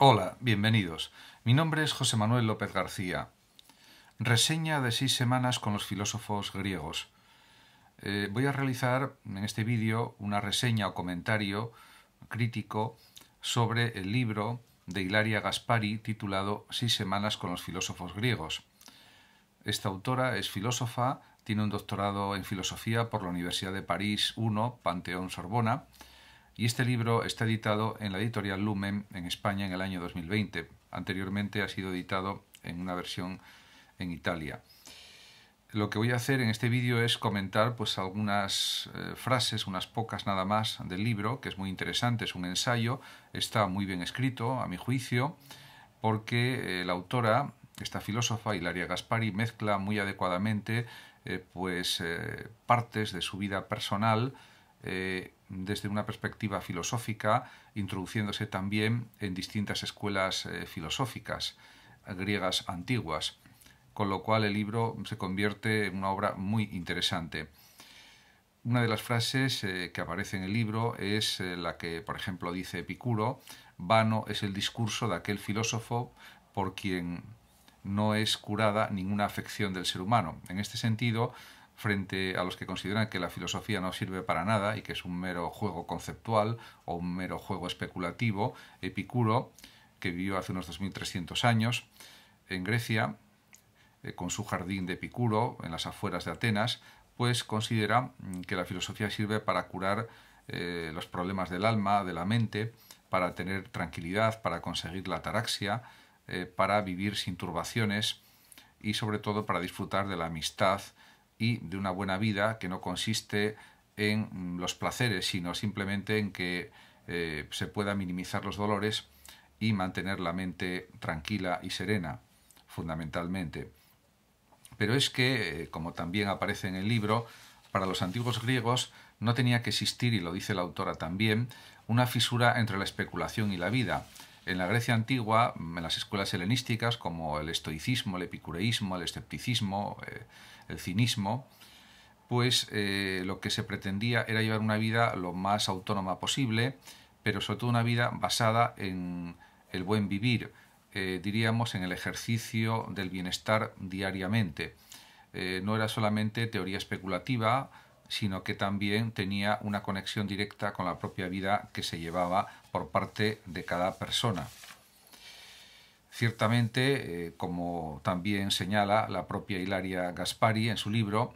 Hola, bienvenidos. Mi nombre es José Manuel López García. Reseña de seis semanas con los filósofos griegos. Eh, voy a realizar en este vídeo una reseña o comentario crítico sobre el libro de Hilaria Gaspari titulado Seis semanas con los filósofos griegos. Esta autora es filósofa, tiene un doctorado en filosofía por la Universidad de París I, Panteón Sorbona, y este libro está editado en la editorial Lumen en España en el año 2020. Anteriormente ha sido editado en una versión en Italia. Lo que voy a hacer en este vídeo es comentar pues algunas eh, frases, unas pocas nada más del libro, que es muy interesante, es un ensayo, está muy bien escrito a mi juicio, porque eh, la autora, esta filósofa Hilaria Gaspari, mezcla muy adecuadamente eh, pues partes de su vida personal eh, desde una perspectiva filosófica, introduciéndose también en distintas escuelas eh, filosóficas griegas antiguas, con lo cual el libro se convierte en una obra muy interesante. Una de las frases eh, que aparece en el libro es la que, por ejemplo, dice Epicuro, vano es el discurso de aquel filósofo por quien no es curada ninguna afección del ser humano. En este sentido, frente a los que consideran que la filosofía no sirve para nada y que es un mero juego conceptual o un mero juego especulativo, Epicuro, que vivió hace unos 2300 años en Grecia, eh, con su jardín de Epicuro, en las afueras de Atenas, pues considera mm, que la filosofía sirve para curar eh, los problemas del alma, de la mente, para tener tranquilidad, para conseguir la ataraxia, eh, para vivir sin turbaciones y sobre todo para disfrutar de la amistad, y de una buena vida que no consiste en mm, los placeres, sino simplemente en que eh, se pueda minimizar los dolores y mantener la mente tranquila y serena, fundamentalmente. Pero es que, eh, como también aparece en el libro, para los antiguos griegos no tenía que existir, y lo dice la autora también, una fisura entre la especulación y la vida, en la Grecia antigua, en las escuelas helenísticas, como el estoicismo, el epicureísmo, el escepticismo, eh, el cinismo, pues eh, lo que se pretendía era llevar una vida lo más autónoma posible, pero sobre todo una vida basada en el buen vivir, eh, diríamos en el ejercicio del bienestar diariamente. no era solamente teoría especulativa, sino que también tenía una conexión directa con la propia vida que se llevaba por parte de cada persona. Ciertamente, eh, como también señala la propia Hilaria Gaspari en su libro,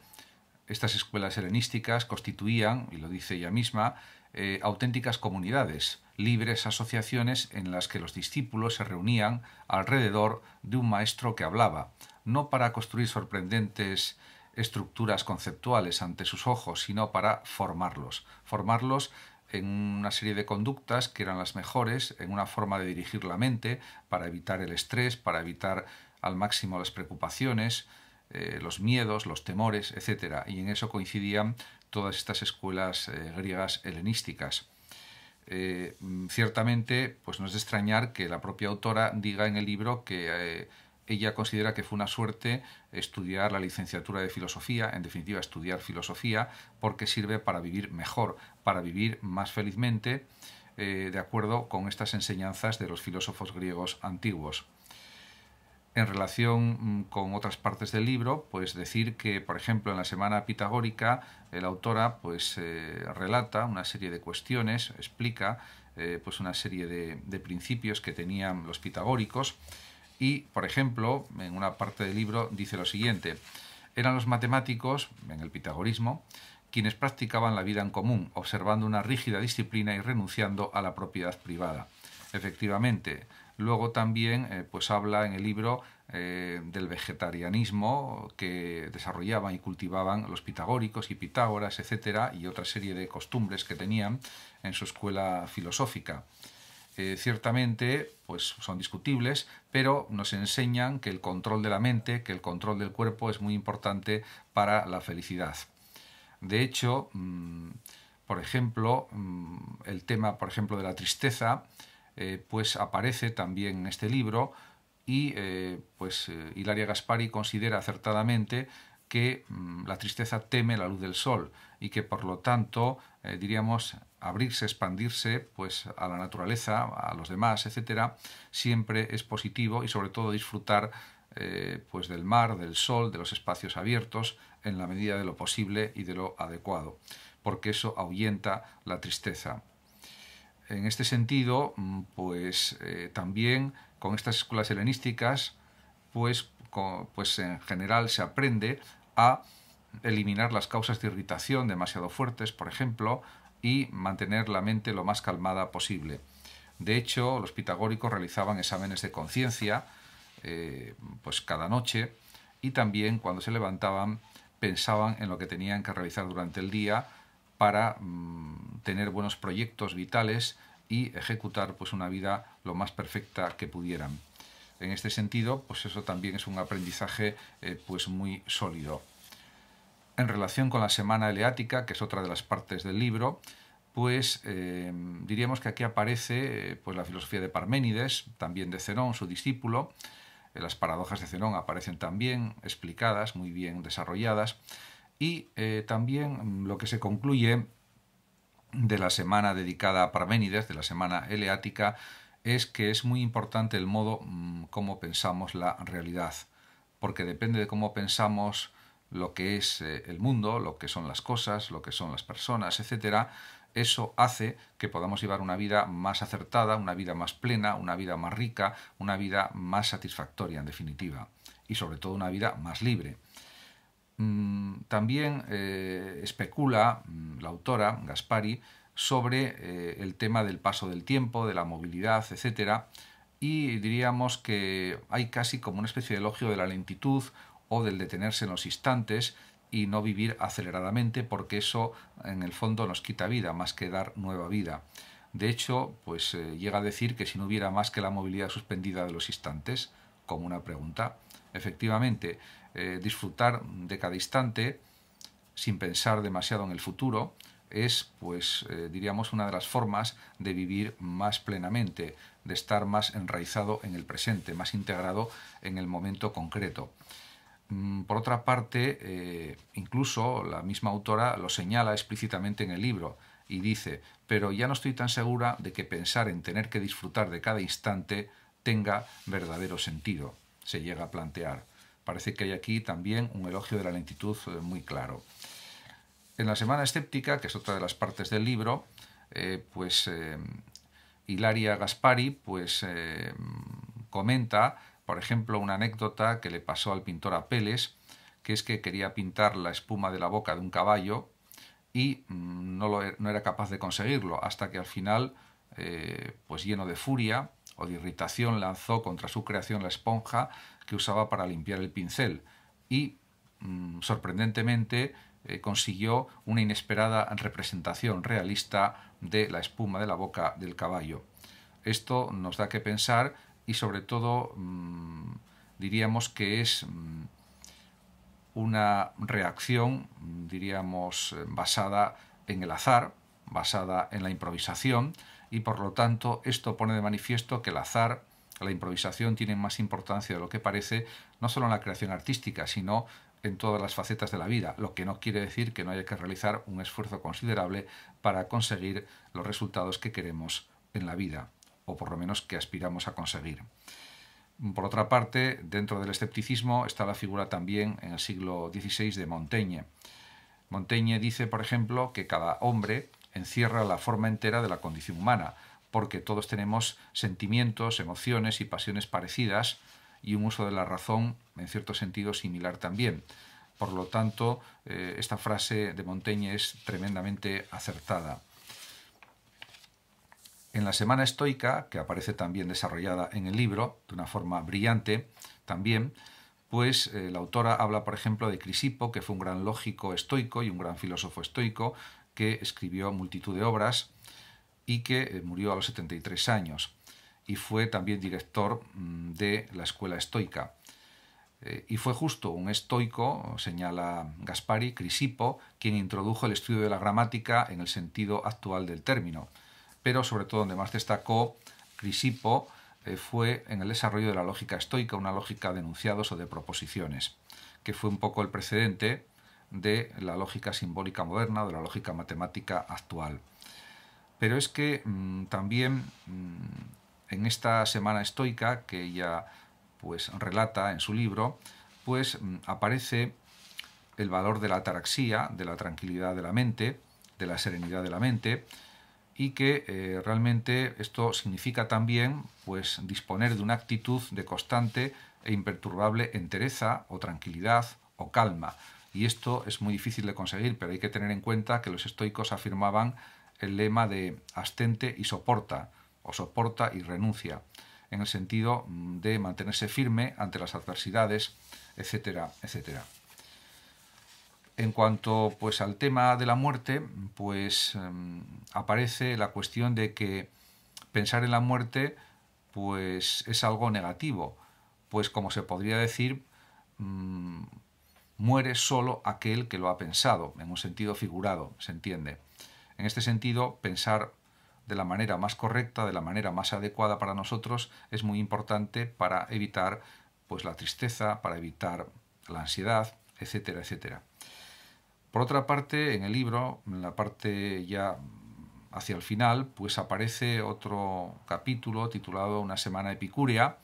estas escuelas helenísticas constituían, y lo dice ella misma, eh, auténticas comunidades, libres asociaciones en las que los discípulos se reunían alrededor de un maestro que hablaba, no para construir sorprendentes estructuras conceptuales ante sus ojos, sino para formarlos. Formarlos en una serie de conductas que eran las mejores, en una forma de dirigir la mente, para evitar el estrés, para evitar al máximo las preocupaciones, eh, los miedos, los temores, etc. Y en eso coincidían todas estas escuelas eh, griegas helenísticas. Eh, mm, ciertamente, pues no es de extrañar que la propia autora diga en el libro que ella considera que fue una suerte estudiar la licenciatura de filosofía, en definitiva estudiar filosofía, porque sirve para vivir mejor, para vivir más felizmente, eh, de acuerdo con estas enseñanzas de los filósofos griegos antiguos. En relación mm, con otras partes del libro, pues decir que, por ejemplo, en la semana pitagórica, la autora pues eh, relata una serie de cuestiones, explica eh, pues una serie de principios que tenían los pitagóricos y, por ejemplo, en una parte del libro dice lo siguiente, eran los matemáticos, en el pitagorismo, quienes practicaban la vida en común, observando una rígida disciplina y renunciando a la propiedad privada. Efectivamente, luego también eh, pues habla en el libro eh, del vegetarianismo que desarrollaban y cultivaban los pitagóricos y Pitágoras, etc. y otra serie de costumbres que tenían en su escuela filosófica ciertamente pues son discutibles, pero nos enseñan que el control de la mente, que el control del cuerpo es muy importante para la felicidad. De hecho, mm, por ejemplo, mm, el tema por ejemplo, de la tristeza, eh, pues aparece también en este libro y eh, pues eh, Hilaria Gaspari considera acertadamente que mm, la tristeza teme la luz del sol y que por lo tanto, diríamos, abrirse, expandirse pues, a la naturaleza, a los demás, etcétera, siempre es positivo y sobre todo disfrutar eh, pues del mar, del sol, de los espacios abiertos, en la medida de lo posible y de lo adecuado, porque eso ahuyenta la tristeza. En este sentido, mm, pues eh, también con estas escuelas helenísticas, pues, pues en general se aprende a eliminar las causas de irritación demasiado fuertes, por ejemplo, y mantener la mente lo más calmada posible. De hecho, los pitagóricos realizaban exámenes de conciencia eh, pues cada noche y también cuando se levantaban pensaban en lo que tenían que realizar durante el día para mm, tener buenos proyectos vitales y ejecutar pues una vida lo más perfecta que pudieran. En este sentido, pues eso también es un aprendizaje eh, pues muy sólido en relación con la semana eleática, que es otra de las partes del libro, pues eh, diríamos que aquí aparece eh, pues, la filosofía de Parménides, también de Zenón, su discípulo. Eh, las paradojas de Cerón aparecen también explicadas, muy bien desarrolladas. Y también lo que se concluye de la semana dedicada a Parménides, de la semana eleática, es que es muy importante el modo mm, como pensamos la realidad, porque depende de cómo pensamos lo que es eh, el mundo, lo que son las cosas, lo que son las personas, etcétera, eso hace que podamos llevar una vida más acertada, una vida más plena, una vida más rica, una vida más satisfactoria en definitiva y sobre todo una vida más libre. Mm, también eh, especula mm, la autora, Gaspari, sobre eh, el tema del paso del tiempo, de la movilidad, etc., y diríamos que hay casi como una especie de elogio de la lentitud o del detenerse en los instantes y no vivir aceleradamente porque eso en el fondo nos quita vida más que dar nueva vida. De hecho, pues eh, llega a decir que si no hubiera más que la movilidad suspendida de los instantes, como una pregunta, efectivamente, eh, disfrutar de cada instante sin pensar demasiado en el futuro es, pues, eh, diríamos, una de las formas de vivir más plenamente, de estar más enraizado en el presente, más integrado en el momento concreto. Mm, por otra parte, eh, incluso la misma autora lo señala explícitamente en el libro y dice, pero ya no estoy tan segura de que pensar en tener que disfrutar de cada instante tenga verdadero sentido, se llega a plantear. Parece que hay aquí también un elogio de la lentitud eh, muy claro. En la Semana Escéptica, que es otra de las partes del libro, eh, pues Hilaria Gaspari pues, mm, comenta por ejemplo, una anécdota que le pasó al pintor Apeles, que es que quería pintar la espuma de la boca de un caballo y mm, e, no, era capaz de conseguirlo, hasta que al final, eh, pues lleno de furia o de irritación, lanzó contra su creación la esponja que usaba para limpiar el pincel y, mm, sorprendentemente, eh, consiguió una inesperada representación realista de la espuma de la boca del caballo. Esto nos da que pensar y sobre todo mm, diríamos que es mm, una reacción, mm, diríamos, eh, basada en el azar, basada en la improvisación y por lo tanto esto pone de manifiesto que el azar, la improvisación tienen más importancia de lo que parece, no solo en la creación artística, sino en todas las facetas de la vida, lo que no quiere decir que no haya que realizar un esfuerzo considerable para conseguir los resultados que queremos en la vida o por lo menos que aspiramos a conseguir. Por otra parte, dentro del escepticismo está la figura también en el siglo XVI de Montaigne. Montaigne dice, por ejemplo, que cada hombre encierra la forma entera de la condición humana, porque todos tenemos sentimientos, emociones y pasiones parecidas y un uso de la razón en cierto sentido similar también. Por lo tanto, eh, esta frase de Montaigne es tremendamente acertada. En la semana estoica, que aparece también desarrollada en el libro, de una forma brillante también, pues eh, la autora habla, por ejemplo, de Crisipo, que fue un gran lógico estoico y un gran filósofo estoico, que escribió multitud de obras y que eh, murió a los 73 años, y fue también director mm, de la escuela estoica. Eh, y fue justo un estoico, señala Gaspari, Crisipo, quien introdujo el estudio de la gramática en el sentido actual del término pero sobre todo donde más destacó Crisipo eh, fue en el desarrollo de la lógica estoica, una lógica de enunciados o de proposiciones, que fue un poco el precedente de la lógica simbólica moderna, de la lógica matemática actual. Pero es que mm, también mm, en esta semana estoica que ella pues relata en su libro, pues mm, aparece el valor de la ataraxia, de la tranquilidad de la mente, de la serenidad de la mente, y que eh, realmente esto significa también pues disponer de una actitud de constante e imperturbable entereza o tranquilidad o calma y esto es muy difícil de conseguir pero hay que tener en cuenta que los estoicos afirmaban el lema de astente y soporta o soporta y renuncia en el sentido mm, de mantenerse firme ante las adversidades etcétera etcétera en cuanto pues, al tema de la muerte, pues em, aparece la cuestión de que pensar en la muerte pues es algo negativo, pues como se podría decir, mm, muere solo aquel que lo ha pensado, en un sentido figurado, se entiende. En este sentido, pensar de la manera más correcta, de la manera más adecuada para nosotros, es muy importante para evitar pues la tristeza, para evitar la ansiedad, etcétera, etcétera. Por otra parte, en el libro, en la parte ya hacia el final, pues aparece otro capítulo titulado Una semana epicúrea,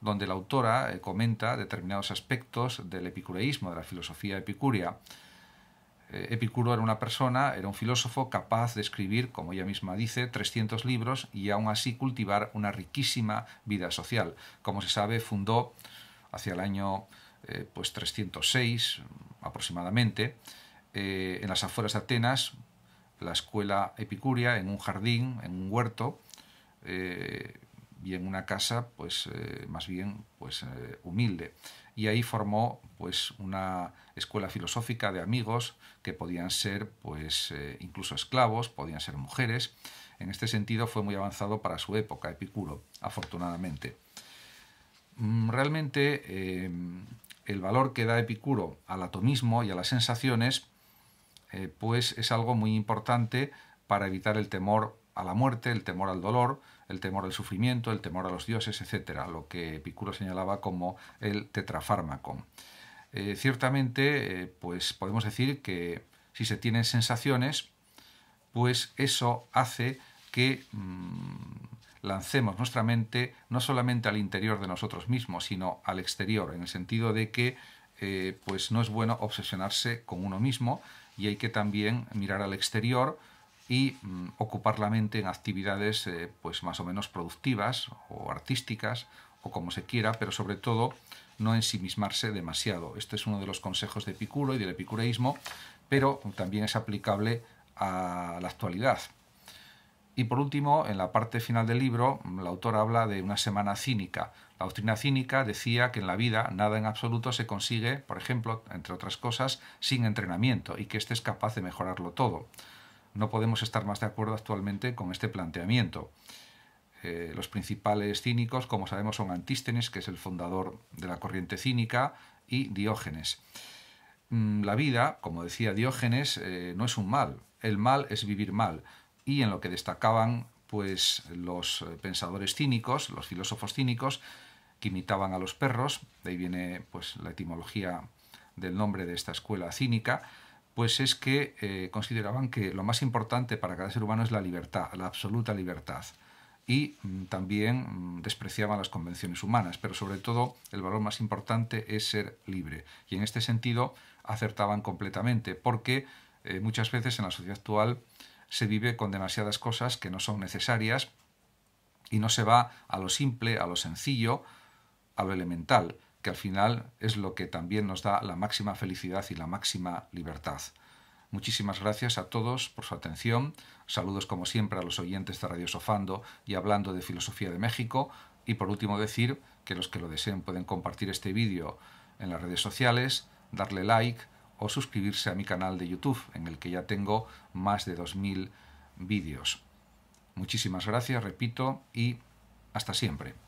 donde la autora eh, comenta determinados aspectos del epicureísmo, de la filosofía epicúrea. Eh, Epicuro era una persona, era un filósofo capaz de escribir, como ella misma dice, 300 libros y aún así cultivar una riquísima vida social. Como se sabe, fundó hacia el año 306 eh, pues aproximadamente eh, en las afueras de Atenas, la escuela epicúrea, en un jardín, en un huerto, eh, y en una casa, pues eh, más bien, pues humilde. Y ahí formó, pues, una escuela filosófica de amigos que podían ser, pues, incluso esclavos, podían ser mujeres. En este sentido fue muy avanzado para su época, Epicuro, afortunadamente. Mm, realmente el valor que da Epicuro al atomismo y a las sensaciones eh, pues es algo muy importante para evitar el temor a la muerte, el temor al dolor, el temor al sufrimiento, el temor a los dioses, etc. lo que Epicuro señalaba como el tetrafármaco. Eh, ciertamente, eh, pues podemos decir que si se tienen sensaciones, pues eso hace que mm, lancemos nuestra mente no solamente al interior de nosotros mismos, sino al exterior, en el sentido de que pues no es bueno obsesionarse con uno mismo, y hay que también mirar al exterior y mm, ocupar la mente en actividades eh, pues más o menos productivas o artísticas o como se quiera, pero sobre todo no ensimismarse demasiado. Este es uno de los consejos de Epicuro y del epicureísmo, pero también es aplicable a la actualidad. Y por último, en la parte final del libro, la autora habla de una semana cínica. La doctrina cínica decía que en la vida nada en absoluto se consigue, por ejemplo, entre otras cosas, sin entrenamiento y que éste es capaz de mejorarlo todo. No podemos estar más de acuerdo actualmente con este planteamiento. Eh, los principales cínicos, como sabemos, son Antístenes, que es el fundador de la corriente cínica, y Diógenes. Mm, la vida, como decía Diógenes, eh, no es un mal. El mal es vivir mal y en lo que destacaban pues los eh, pensadores cínicos, los filósofos cínicos que imitaban a los perros, de ahí viene pues la etimología del nombre de esta escuela cínica, pues es que eh, consideraban que lo más importante para cada ser humano es la libertad, la absoluta libertad. Y mm, también mm, despreciaban las convenciones humanas, pero sobre todo el valor más importante es ser libre. Y en este sentido acertaban completamente, porque eh, muchas veces en la sociedad actual se vive con demasiadas cosas que no son necesarias y no se va a lo simple, a lo sencillo, a lo elemental, que al final es lo que también nos da la máxima felicidad y la máxima libertad. Muchísimas gracias a todos por su atención. Saludos como siempre a los oyentes de Radio Sofando y hablando de filosofía de México. Y por último decir que los que lo deseen pueden compartir este vídeo en las redes sociales, darle like o suscribirse a mi canal de YouTube, en el que ya tengo más de 2.000 vídeos. Muchísimas gracias, repito, y hasta siempre.